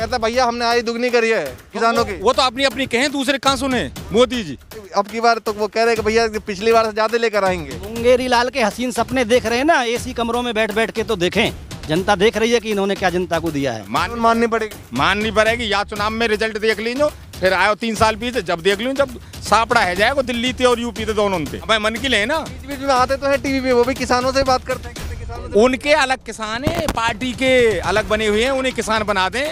कहता भैया हमने आई दुगनी करी है किसानों की वो तो अपनी अपनी कहें दूसरे कहाँ सुने मोदी जी अब की बार तो वो कह रहे कि भैया पिछली बार से ज्यादा लेकर आएंगे मुंगेरी लाल के हसीन सपने देख रहे हैं ना एसी कमरों में बैठ बैठ के तो देखें जनता देख रही है कि इन्होंने क्या जनता को दिया है मान माननी पड़ेगी माननी पड़ेगी या चुनाव में रिजल्ट देख लीजो फिर आयो तीन साल पीछे जब देख लू जब सापड़ा है जाएगा दिल्ली थे और यूपी थे दोनों पे मन की ले ना बीच में आते तो है टीवी पे वो भी किसानों से बात करते हैं उनके अलग किसान है पार्टी के अलग बने हुए हैं उन्हें किसान बना दें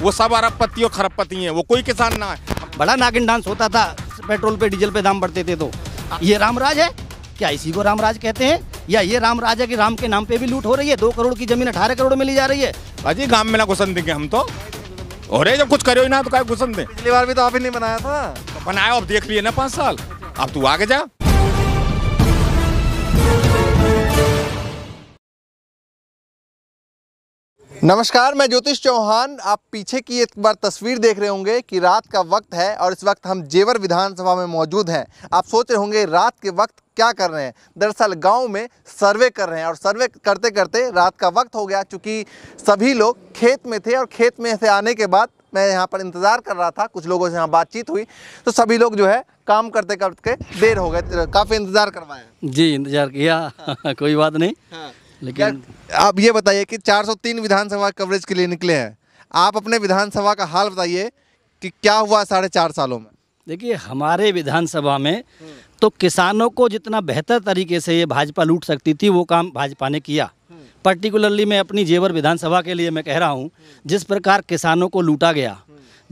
वो सब अरब अरबपति और पति हैं वो कोई किसान ना है बड़ा नागिन डांस होता था पेट्रोल पे डीजल पे दाम बढ़ते थे तो ये रामराज है क्या इसी को रामराज कहते हैं या ये रामराज है कि राम के नाम पे भी लूट हो रही है दो करोड़ की जमीन अठारह करोड़ में ली जा रही है अजी गांव में ना घुसन देंगे हम तो और जब कुछ करो ही ना तो क्या घुसन दे पिछली बार भी तो आप ही नहीं बनाया था बनाया अब देख लिए ना पाँच साल अब तू आगे जा नमस्कार मैं ज्योतिष चौहान आप पीछे की एक बार तस्वीर देख रहे होंगे कि रात का वक्त है और इस वक्त हम जेवर विधानसभा में मौजूद हैं आप सोच रहे होंगे रात के वक्त क्या कर रहे हैं दरअसल गांव में सर्वे कर रहे हैं और सर्वे करते करते रात का वक्त हो गया चूँकि सभी लोग खेत में थे और खेत में से आने के बाद मैं यहाँ पर इंतज़ार कर रहा था कुछ लोगों से यहाँ बातचीत हुई तो सभी लोग जो है काम करते करते देर हो गए काफ़ी इंतज़ार करवाए जी इंतज़ार किया कोई बात नहीं हाँ। लेकिन आप ये बताइए कि 403 विधानसभा कवरेज के लिए निकले हैं आप अपने विधानसभा का हाल बताइए कि क्या हुआ साढ़े चार सालों में देखिए हमारे विधानसभा में तो किसानों को जितना बेहतर तरीके से ये भाजपा लूट सकती थी वो काम भाजपा ने किया हम्म। पर्टिकुलरली मैं अपनी जेवर विधानसभा के लिए मैं कह रहा हूँ जिस प्रकार किसानों को लूटा गया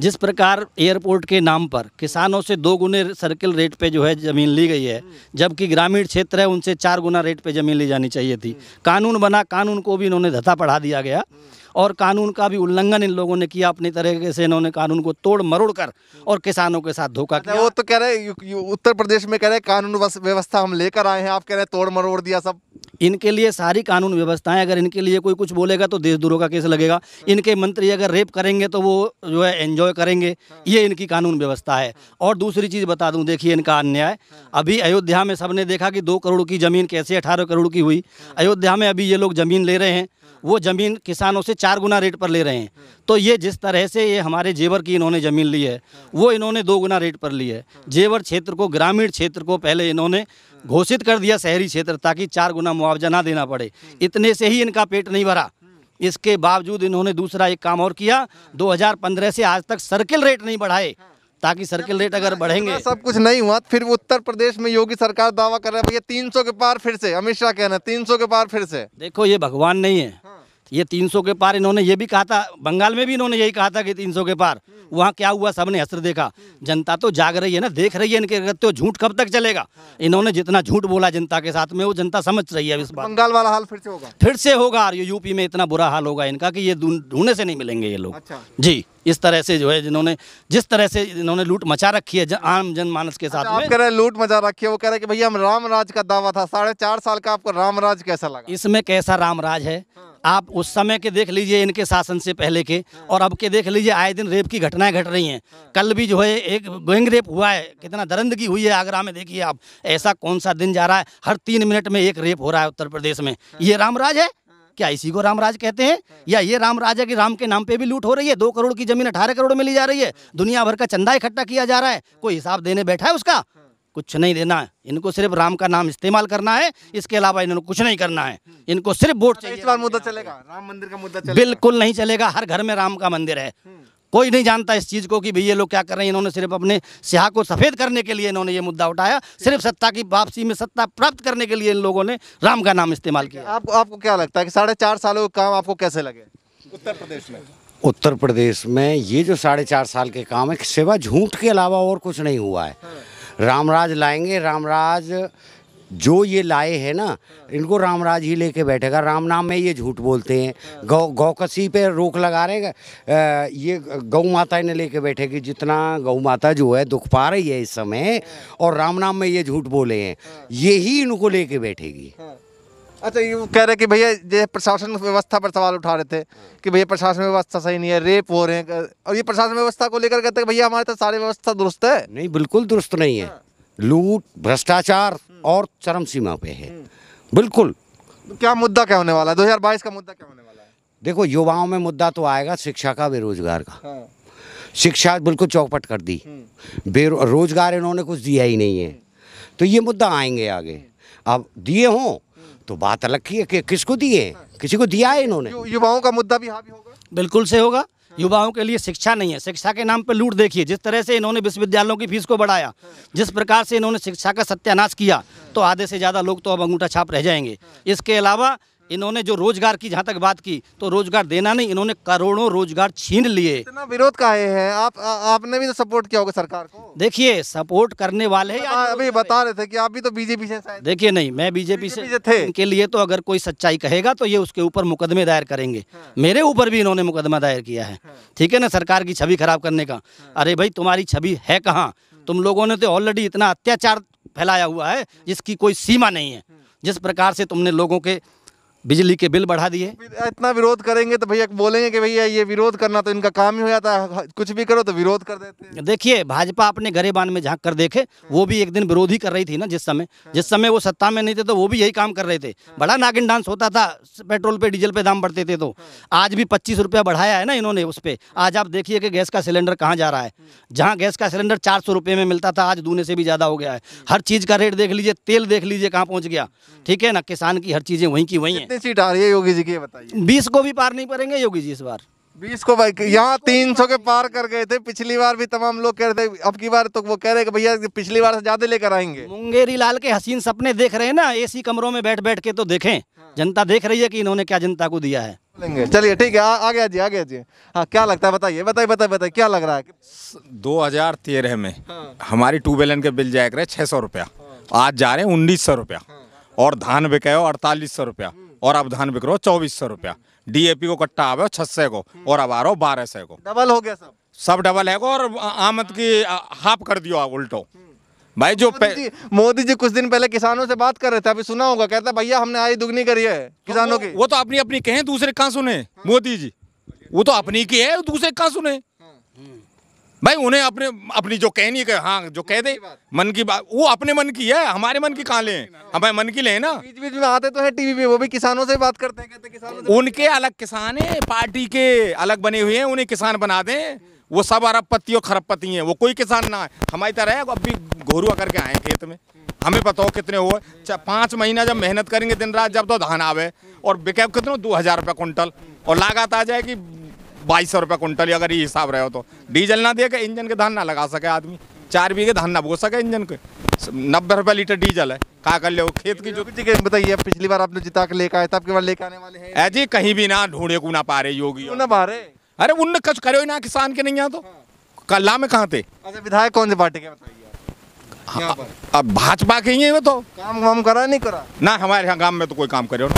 जिस प्रकार एयरपोर्ट के नाम पर किसानों से दो गुने सर्किल रेट पे जो है ज़मीन ली गई है जबकि ग्रामीण क्षेत्र है उनसे चार गुना रेट पे ज़मीन ली जानी चाहिए थी कानून बना कानून को भी इन्होंने धता पढ़ा दिया गया और कानून का भी उल्लंघन इन लोगों ने किया अपनी तरीके से इन्होंने कानून को तोड़ मरोड़ कर और किसानों के साथ धोखा अच्छा, किया वो तो कह रहे उत्तर प्रदेश में कह रहे कानून व्यवस्था हम लेकर आए हैं आप कह रहे हैं तोड़ मरोड़ दिया सब इनके लिए सारी कानून व्यवस्थाएं अगर इनके लिए कोई कुछ बोलेगा तो देशद्रोह का केस लगेगा इनके मंत्री अगर रेप करेंगे तो वो जो है एंजॉय करेंगे ये इनकी कानून व्यवस्था है और दूसरी चीज़ बता दूं देखिए इनका अन्याय अभी अयोध्या में सबने देखा कि दो करोड़ की ज़मीन कैसे अठारह करोड़ की हुई अयोध्या में अभी ये लोग ज़मीन ले रहे हैं वो ज़मीन किसानों से चार गुना रेट पर ले रहे हैं तो ये जिस तरह से ये हमारे जेवर की इन्होंने ज़मीन ली है वो इन्होंने दो गुना रेट पर ली है जेवर क्षेत्र को ग्रामीण क्षेत्र को पहले इन्होंने घोषित कर दिया शहरी क्षेत्र ताकि चार गुना मुआवजा ना देना पड़े इतने से ही इनका पेट नहीं भरा इसके बावजूद इन्होंने दूसरा एक काम और किया दो से आज तक सर्किल रेट नहीं बढ़ाए ताकि सर्किल रेट अगर बढ़ेंगे सब कुछ नहीं हुआ फिर उत्तर प्रदेश में योगी सरकार दावा कर रहा है भैया 300 के पार फिर से अमित शाह कह रहे हैं तीन के पार फिर से देखो ये भगवान नहीं है ये 300 के पार इन्होंने ये भी कहा था बंगाल में भी इन्होंने यही कहा था कि 300 के पार हम्म। वहाँ क्या हुआ सबने असर देखा हम्म। जनता तो जाग रही है ना देख रही है इनके करते हो झूठ कब तक चलेगा हाँ। इन्होंने जितना झूठ बोला जनता के साथ में वो जनता समझ रही है इस बार बंगाल वाला हाल फिर से होगा फिर से होगा और यूपी में इतना बुरा हाल होगा इनका कि ये ढूंढने से नहीं मिलेंगे ये लोग अच्छा। जी इस तरह से जो है जिन्होंने जिस तरह से इन्होंने लूट मचा रखी है आम जनमानस के साथ अच्छा, आप कह रहे लूट मचा रखी है वो कह रहे कि भैया हम रामराज का दावा था साढ़े चार साल का आपको रामराज कैसा लगा इसमें कैसा रामराज है हाँ। आप उस समय के देख लीजिए इनके शासन से पहले के और अब के देख लीजिए आए दिन रेप की घटनाएं घट रही हैं कल भी जो है एक गोइंग रेप हुआ है कितना दरंदगी हुई है आगरा में देखिए आप ऐसा कौन सा दिन जा रहा है हर तीन मिनट में एक रेप हो रहा है उत्तर प्रदेश में ये रामराज है क्या इसी को रामराज कहते हैं या ये रामराज है कि राम के नाम पे भी लूट हो रही है दो करोड़ की जमीन अठारह करोड़ में ली जा रही है दुनिया भर का चंदा इकट्ठा किया जा रहा है कोई हिसाब देने बैठा है उसका कुछ नहीं देना है इनको सिर्फ राम का नाम इस्तेमाल करना है इसके अलावा इन्होंने कुछ नहीं करना है इनको सिर्फ वोट अच्छा, चाहिए इस बार मुद्दा चलेगा राम मंदिर का मुद्दा चलेगा बिल्कुल नहीं चलेगा हर घर में राम का मंदिर है हम्म। कोई नहीं जानता इस चीज़ को कि भई ये लोग क्या कर रहे हैं इन्होंने सिर्फ अपने सिहा को सफ़ेद करने के लिए इन्होंने ये मुद्दा उठाया सिर्फ सत्ता की वापसी में सत्ता प्राप्त करने के लिए इन लोगों ने राम का नाम इस्तेमाल किया आप, आपको क्या लगता है कि साढ़े चार सालों का काम आपको कैसे लगे उत्तर प्रदेश में उत्तर प्रदेश में ये जो साढ़े चार साल के काम है सेवा झूठ के अलावा और कुछ नहीं हुआ है हाँ। रामराज लाएंगे रामराज जो ये लाए हैं ना इनको रामराज ही लेके बैठेगा राम नाम में ये झूठ बोलते हैं गौ गौकसी पे रोक लगा रहे ये गौ माता इन्हें लेके बैठेगी जितना गौ माता जो है दुख पा रही है इस समय और राम नाम में ये झूठ बोले हैं ये ही इनको लेके बैठेगी हाँ। अच्छा ये कह रहे कि भैया जैसे प्रशासन व्यवस्था पर सवाल उठा रहे थे कि भैया प्रशासन व्यवस्था सही नहीं है रेप हो रहे हैं और ये प्रशासन व्यवस्था को लेकर कहते हैं भैया हमारे तो सारी व्यवस्था दुरुस्त है नहीं बिल्कुल दुरुस्त नहीं है लूट भ्रष्टाचार और चरम सीमा पे है बिल्कुल तो क्या मुद्दा क्या होने वाला है दो का मुद्दा क्या होने वाला है देखो युवाओं में मुद्दा तो आएगा शिक्षा का बेरोजगार का हाँ। शिक्षा बिल्कुल चौपट कर दी हम्म। बेरोजगार इन्होंने कुछ दिया ही नहीं है तो ये मुद्दा आएंगे आगे अब दिए हों तो बात अलग की है कि किसको दिए किसी को दिया है इन्होंने युवाओं का मुद्दा भी हावी होगा बिल्कुल से होगा युवाओं के लिए शिक्षा नहीं है शिक्षा के नाम पर लूट देखिए जिस तरह से इन्होंने विश्वविद्यालयों की फीस को बढ़ाया जिस प्रकार से इन्होंने शिक्षा का सत्यानाश किया तो आधे से ज़्यादा लोग तो अब अंगूठा छाप रह जाएंगे इसके अलावा इन्होंने जो रोजगार की जहाँ तक बात की तो रोजगार देना नहीं इन्होंने करोड़ों रोजगार छीन लिए इतना विरोध काहे है आप आ, आपने भी तो सपोर्ट किया होगा सरकार को देखिए सपोर्ट करने वाले तो आ, अभी बता रहे थे कि आप भी तो बीजेपी से देखिए नहीं मैं बीजेपी से थे इनके लिए तो अगर कोई सच्चाई कहेगा तो ये उसके ऊपर मुकदमे दायर करेंगे हाँ। मेरे ऊपर भी इन्होंने मुकदमा दायर किया है हाँ। ठीक है ना सरकार की छवि खराब करने का हाँ। अरे भाई तुम्हारी छवि है कहाँ तुम लोगों ने तो ऑलरेडी इतना अत्याचार फैलाया हुआ है जिसकी कोई सीमा नहीं है जिस प्रकार से तुमने लोगों के बिजली के बिल बढ़ा दिए इतना विरोध करेंगे तो भैया बोलेंगे कि भैया ये विरोध करना तो इनका काम ही हो जाता है हाँ, कुछ भी करो तो विरोध कर देते हैं देखिए भाजपा अपने गरीबान में झांक कर देखे वो भी एक दिन विरोधी कर रही थी ना जिस समय हाँ। जिस समय वो सत्ता में नहीं थे तो वो भी यही काम कर रहे थे हाँ। बड़ा नागिन डांस होता था पेट्रोल पे डीजल पे दाम बढ़ते थे तो आज भी पच्चीस रुपया बढ़ाया है ना इन्होंने उस पर आज आप देखिए कि गैस का सिलेंडर कहाँ जा रहा है जहाँ गैस का सिलेंडर चार सौ में मिलता था आज दूने से भी ज़्यादा हो गया है हर चीज़ का रेट देख लीजिए तेल देख लीजिए कहाँ पहुँच गया ठीक है ना किसान की हर चीज़ें वहीं की वहीं हैं कितनी सीट आ रही है योगी जी की बताइए बीस को भी पार नहीं करेंगे योगी जी इस बार बीस को भाई यहाँ तीन सौ के पार कर गए थे पिछली बार भी तमाम लोग कह रहे थे अब की बार तो वो कह रहे कि भैया पिछली बार से ज्यादा लेकर आएंगे मुंगेरी लाल के हसीन सपने देख रहे हैं ना एसी कमरों में बैठ बैठ के तो देखें हाँ। जनता देख रही है कि इन्होंने क्या जनता को दिया है चलिए ठीक है आ गया जी आ गया जी हाँ क्या लगता है बताइए बताइए बताइए बताइए क्या लग रहा है तेरह में हाँ। हमारी टू वेलन के बिल जाए छह सौ रुपया हाँ। आज जा रहे हैं उन्नीस सौ रुपया और धान बिकाय अड़तालीस सौ रुपया और अब धान बिक रो चौबीस सौ रुपया डी को कट्टा आवे छह सौ को और अब आ रो बारह सौ को डबल हो गया सब सब डबल है और आमद की हाफ कर दियो आप उल्टो भाई जो मोदी जी कुछ दिन पहले किसानों से बात कर रहे थे अभी सुना होगा कहता भैया हमने आई दुगनी करी है किसानों की वो तो अपनी अपनी कहे दूसरे कहाँ सुने मोदी जी वो तो अपनी की है दूसरे कहाँ सुने भाई उन्हें अपने अपनी जो कहनी है हाँ जो कह दे मन की बात वो अपने मन की है हमारे मन की कहाँ ले हाँ। हमारे मन की ले ना बीच बीच में आते तो है टीवी पे वो भी किसानों से बात करते हैं कहते किसानों उनके अलग किसान है पार्टी के अलग बने हुए हैं उन्हें किसान बना दें वो सब पत्ती और पत्ती हैं वो कोई किसान ना है हमारी तरह है अब भी घोरुआ करके आए खेत में हमें पता हो कितने हुए पाँच महीना जब मेहनत करेंगे दिन रात जब तो धान आवे और बिके कितने दो हज़ार रुपये कुंटल और लागत आ जाएगी बाईस सौ रुपये कुंटल अगर ये हिसाब रहे हो तो डीजल ना दे के इंजन के धान ना लगा सके आदमी चार बीघे धान ना बो सके इंजन के नब्बे रुपये लीटर डीजल है कहा कर ले खेत की जो जी बताइए पिछली बार आपने जिता के लेकर आए थे बार आने वाले है जी कहीं भी ना ढूंढे को ना पा रहे योगी ना पा रहे अरे उन कुछ करो ना किसान के नहीं यहाँ तो कल्ला में कहाँ थे अच्छा, विधायक कौन से पार्टी के बताइए हाँ, अब भाजपा के ही है तो काम वाम करा नहीं करा ना हमारे यहाँ गांव में तो कोई काम करे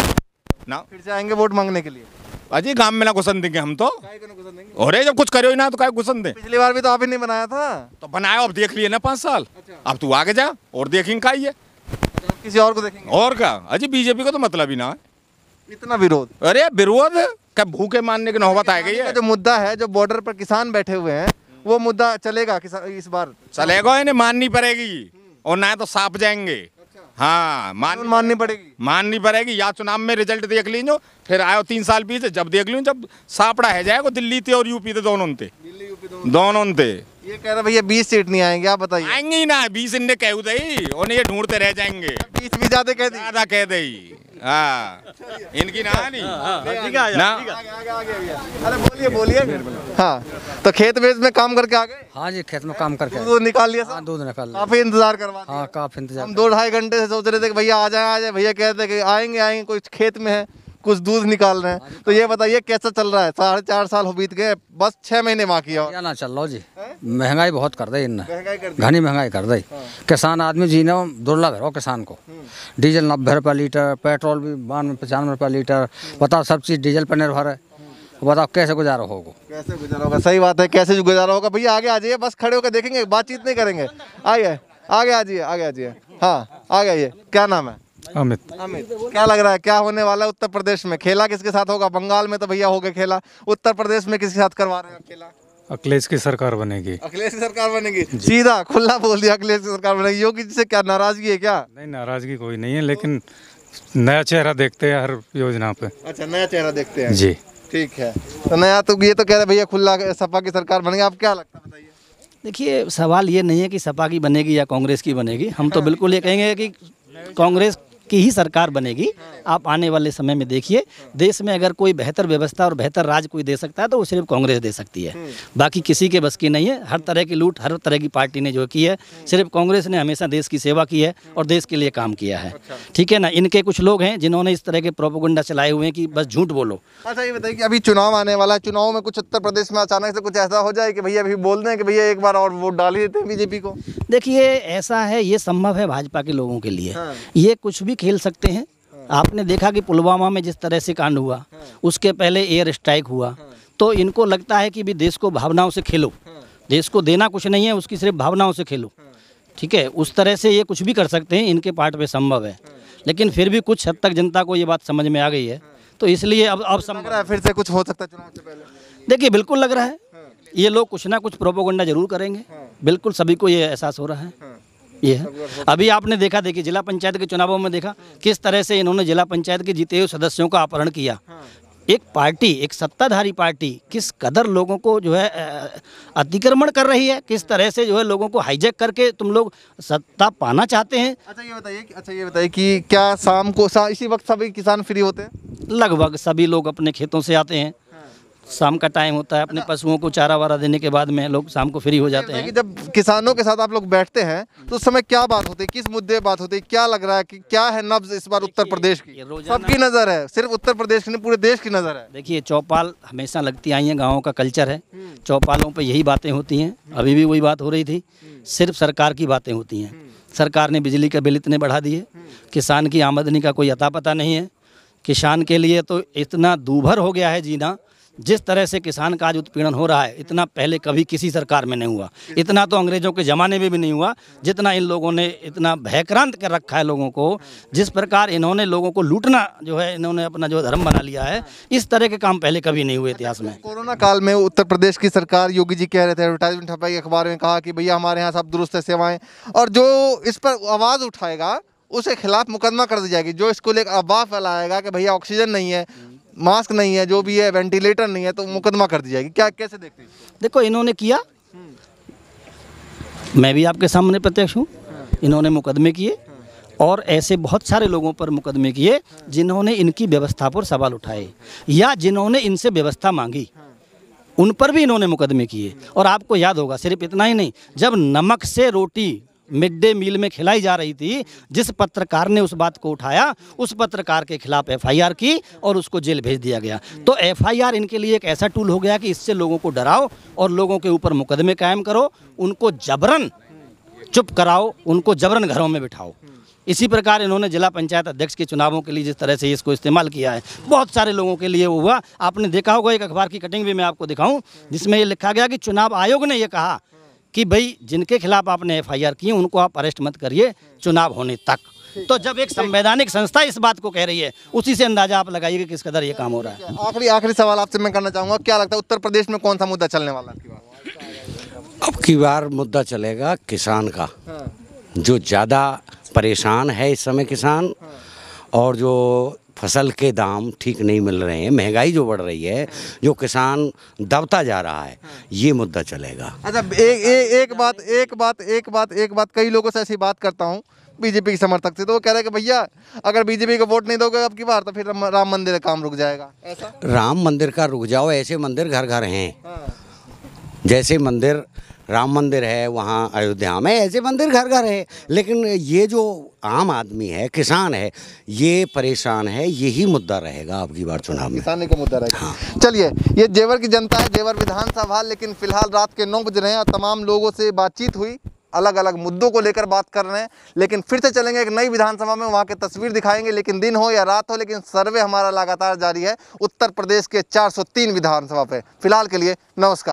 ना फिर से आएंगे वोट मांगने के लिए अजी गांव में ना घुसन देंगे हम तो अरे जब कुछ करो ही ना तो क्या घुसन दे पिछली बार भी तो आप ही नहीं बनाया था तो बनाया अब देख लिए ना पाँच साल अच्छा। अब तू आगे जा और देखेंगे का ये अच्छा, किसी और को देखेंगे और क्या अजी बीजेपी को तो मतलब ही ना इतना विरोध अरे विरोध क्या भूखे मानने की नौबत आ गई है जो मुद्दा है जो बॉर्डर पर किसान बैठे हुए हैं वो मुद्दा चलेगा किसान इस बार चलेगा इन्हें माननी पड़ेगी और ना तो साफ जाएंगे हाँ मान माननी पड़ेगी माननी पड़ेगी या चुनाव में रिजल्ट देख लीजो फिर आयो तीन साल पीछे जब देख लीजिए जब सापड़ा है जाएगा दिल्ली थे और यूपी थे दोनों थे दोनों थे ये कह रहे भैया बीस सीट नहीं आएंगे आप बताइए आएंगे ही ना बीस इनने कह दई और ये ढूंढते रह जाएंगे बीस भी ज्यादा कह ज्यादा कह दई हाँ। इनकी हाँ, हाँ, ना नहीं अरे बोलिए बोलिए हाँ तो खेत में में काम करके आ गए हाँ जी खेत में काम करके दूध निकाल लिया हाँ दूध निकाल लिया काफी इंतजार करवा हाँ काफी इंतजार हम दो ढाई घंटे से सोच रहे थे कि भैया आ जाए आ जाए भैया कहते कि आएंगे आएंगे कोई खेत में है कुछ दूध निकाल रहे हैं तो ये बताइए कैसा चल रहा है साढ़े चार साल हो बीत गए बस छह महीने माँ हो ना चल रहा जी महंगाई बहुत कर दी इनने घनी महंगाई कर दी हाँ। किसान आदमी जीने दुर्लभ है किसान को हम्म। डीजल नब्बे रुपये लीटर पेट्रोल भी बानवे पचानवे रुपये लीटर बताओ हम्म। सब चीज़ डीजल पर निर्भर है बताओ हम्म। कैसे गुजारा होगा कैसे गुजारा होगा सही बात है कैसे गुजारा होगा भैया आगे आ जाइए बस खड़े होकर देखेंगे बातचीत नहीं करेंगे आइए आगे आ जाइए आगे आ जाइए हाँ आगे आइए क्या नाम है अमित अमित क्या लग रहा है क्या होने वाला है उत्तर प्रदेश में खेला किसके साथ होगा बंगाल में तो भैया हो गए खेला उत्तर प्रदेश में किसके साथ करवा रहे हैं खेला अखिलेश की सरकार बनेगी अखिलेश की सरकार बनेगी सीधा खुला बोल दिया अखिलेश की सरकार बनेगी योगी जी से क्या नाराजगी है क्या नहीं नाराजगी कोई नहीं है लेकिन नया चेहरा देखते हैं हर योजना पे अच्छा नया चेहरा देखते हैं जी ठीक है तो नया तो ये तो कह रहे भैया खुला सपा की सरकार बनेगी आप क्या लगता है बताइए देखिए सवाल ये नहीं है कि सपा की बनेगी या कांग्रेस की बनेगी हम तो बिल्कुल ये कहेंगे कि कांग्रेस की ही सरकार बनेगी आप आने वाले समय में देखिए देश में अगर कोई बेहतर व्यवस्था और बेहतर राज कोई दे सकता है तो वो सिर्फ कांग्रेस दे सकती है बाकी किसी के बस की नहीं है हर तरह की लूट हर तरह की पार्टी ने जो की है सिर्फ कांग्रेस ने हमेशा देश की सेवा की है और देश के लिए काम किया है अच्छा। ठीक है ना इनके कुछ लोग हैं जिन्होंने इस तरह के प्रोपोगंडा चलाए हुए हैं कि बस झूठ बोलो अच्छा ये बताइए कि अभी चुनाव आने वाला है चुनाव में कुछ उत्तर प्रदेश में अचानक से कुछ ऐसा हो जाए कि भैया अभी बोल दें कि भैया एक बार और वोट डाल ही देते हैं बीजेपी को देखिए ऐसा है ये संभव है भाजपा के लोगों के लिए हाँ। ये कुछ भी खेल सकते हैं आपने देखा कि पुलवामा में जिस तरह से कांड हुआ उसके पहले एयर स्ट्राइक हुआ तो इनको लगता है कि भी देश को भावनाओं से खेलो देश को देना कुछ नहीं है उसकी सिर्फ भावनाओं से खेलो ठीक है उस तरह से ये कुछ भी कर सकते हैं इनके पार्ट पे संभव है लेकिन फिर भी कुछ हद तक जनता को ये बात समझ में आ गई है तो इसलिए अब अब समझ रहा है फिर से कुछ हो सकता है चुनाव से पहले देखिए बिल्कुल लग रहा है ये लोग कुछ ना कुछ प्रोपोगंडा जरूर करेंगे बिल्कुल सभी को ये एहसास हो रहा है ये है अभी आपने देखा देखिए जिला पंचायत के चुनावों में देखा किस तरह से इन्होंने जिला पंचायत के जीते हुए सदस्यों का अपहरण किया एक पार्टी एक सत्ताधारी पार्टी किस कदर लोगों को जो है अतिक्रमण कर रही है किस तरह से जो है लोगों को हाईजैक करके तुम लोग सत्ता पाना चाहते हैं अच्छा ये बताइए अच्छा ये बताइए कि क्या शाम को सा इसी वक्त सभी किसान फ्री होते हैं लगभग सभी लोग अपने खेतों से आते हैं शाम का टाइम होता है अपने अच्छा। पशुओं को चारा वारा देने के बाद में लोग शाम को फ्री हो जाते हैं जब किसानों के साथ आप लोग बैठते हैं तो उस समय क्या बात होती है किस मुद्दे बात होती है क्या लग रहा है कि क्या है नब्ज इस बार उत्तर प्रदेश की सबकी नज़र है सिर्फ उत्तर प्रदेश की पूरे देश की नज़र है देखिए चौपाल हमेशा लगती आई है गाँव का कल्चर है हम्म। चौपालों पर यही बातें होती हैं हम्म। अभी भी वही बात हो रही थी हम्म। सिर्फ सरकार की बातें होती हैं सरकार ने बिजली का बिल इतने बढ़ा दिए किसान की आमदनी का कोई अता पता नहीं है किसान के लिए तो इतना दूभर हो गया है जीना जिस तरह से किसान का आज उत्पीड़न हो रहा है इतना पहले कभी किसी सरकार में नहीं हुआ इतना तो अंग्रेजों के ज़माने में भी नहीं हुआ जितना इन लोगों ने इतना भयक्रांत कर रखा है लोगों को जिस प्रकार इन्होंने लोगों को लूटना जो है इन्होंने अपना जो धर्म बना लिया है इस तरह के काम पहले कभी नहीं हुए इतिहास में कोरोना काल में उत्तर प्रदेश की सरकार योगी जी कह रहे थे एडवर्टाइजमेंट छपाई अखबार में कहा कि भैया हमारे यहाँ सब दुरुस्त सेवाएं सेवाएँ और जो इस पर आवाज़ उठाएगा उसके खिलाफ मुकदमा कर दी जाएगी जो इसको लेकर अफवाह फैलाएगा कि भैया ऑक्सीजन नहीं है मास्क नहीं है जो भी है वेंटिलेटर नहीं है तो मुकदमा कर दिया जाएगी क्या कैसे देखते हैं देखो इन्होंने किया मैं भी आपके सामने प्रत्यक्ष हूँ इन्होंने मुकदमे किए और ऐसे बहुत सारे लोगों पर मुकदमे किए जिन्होंने इनकी व्यवस्था पर सवाल उठाए या जिन्होंने इनसे व्यवस्था मांगी उन पर भी इन्होंने मुकदमे किए और आपको याद होगा सिर्फ इतना ही नहीं जब नमक से रोटी मिड डे मील में खिलाई जा रही थी जिस पत्रकार ने उस बात को उठाया उस पत्रकार के खिलाफ एफआईआर की और उसको जेल भेज दिया गया तो एफआईआर इनके लिए एक ऐसा टूल हो गया कि इससे लोगों को डराओ और लोगों के ऊपर मुकदमे कायम करो उनको जबरन चुप कराओ उनको जबरन घरों में बिठाओ इसी प्रकार इन्होंने जिला पंचायत अध्यक्ष के चुनावों के लिए जिस तरह से इसको इस्तेमाल किया है बहुत सारे लोगों के लिए हुआ आपने देखा होगा एक अखबार की कटिंग भी मैं आपको दिखाऊं जिसमें ये लिखा गया कि चुनाव आयोग ने ये कहा कि भाई जिनके खिलाफ आपने एफआईआर की उनको आप अरेस्ट मत करिए चुनाव होने तक तो जब एक संवैधानिक संस्था इस बात को कह रही है उसी से अंदाजा आप लगाइए कि किस कदर ये काम हो रहा है आखिरी आखिरी सवाल आपसे मैं करना चाहूँगा क्या लगता है उत्तर प्रदेश में कौन सा मुद्दा चलने वाला अब की बार मुद्दा चलेगा किसान का हाँ। जो ज़्यादा परेशान है इस समय किसान हाँ। और जो फसल के दाम ठीक नहीं मिल रहे हैं महंगाई जो बढ़ रही है जो किसान दबता जा रहा है ये मुद्दा चलेगा अच्छा एक एक एक बात एक बात एक बात एक बात कई लोगों से ऐसी बात करता हूँ बीजेपी के समर्थक से तो वो कह रहे हैं कि भैया अगर बीजेपी को वोट नहीं दोगे अब की बार तो फिर राम मंदिर का काम रुक जाएगा ऐसा राम मंदिर का रुक जाओ ऐसे मंदिर घर घर हैं हाँ। जैसे मंदिर राम मंदिर है वहाँ अयोध्या में ऐसे मंदिर घर घर है लेकिन ये जो आम आदमी है किसान है ये परेशान है यही मुद्दा रहेगा आपकी बार चुनाव में किसानी का मुद्दा रहेगा हाँ। चलिए ये जेवर की जनता है जेवर विधानसभा लेकिन फिलहाल रात के नौ बज रहे हैं और तमाम लोगों से बातचीत हुई अलग अलग मुद्दों को लेकर बात कर रहे हैं लेकिन फिर से चलेंगे एक नई विधानसभा में वहाँ की तस्वीर दिखाएंगे लेकिन दिन हो या रात हो लेकिन सर्वे हमारा लगातार जारी है उत्तर प्रदेश के 403 विधानसभा पे फिलहाल के लिए नमस्कार